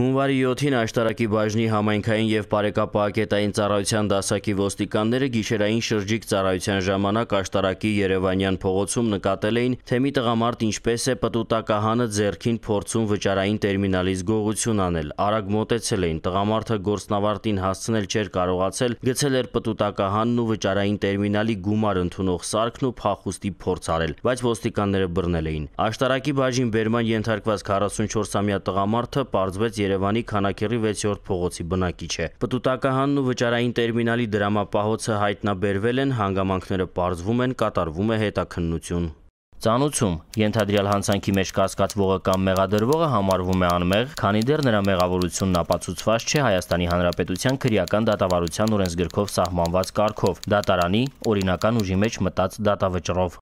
Հունվարի 7-ին աշտարակի բաժնի համայնքային եւ բարեկապակետային ծառայության դասակի ոստիկանները գիշերային շրջիկ ծառայության ժամանակ աշտարակի Երևանյան փողոցում նկատել էին, թե մի տղամարդ ինչպես է պտուտակահանը ձեռքին փորձում վճարային տերմինալից գողություն անել։ Արագ մոտեցել էին, տղամարդը գործնավարտին հասցնել չէր կարողացել, գցել էր պտուտակահանն ու վճարային տերմինալի գումար ընդունող սարքն ու փախուստի փորձ արել, բայց ոստիկանները բռնել էին։ Աշտարակի բաժին բերման ենթարկված 44-ամյա տղամարդը պարզվեց Երևանի Քանաքեռի 6-րդ փողոցի բնակիչ է։ Պտուտակահանն ու վճարային տերմինալի դրամապահոցը հայտնաբերվել են, հանգամանքները պարզվում են, կատարվում է հետաքննություն։ Ծանուցում ենթադրյալ հանցանքի մեջ կասկածվողը կամ մեղադրվողը համարվում է անմեղ, քանի դեռ նրա մեղավորությունն ապացուցված չէ Հայաստանի Հանրապետության քրեական դատավարության օրենսգրքով սահմանված կարգով՝ դատարանի օրինական ուժի մեջ մտած դատավճռով։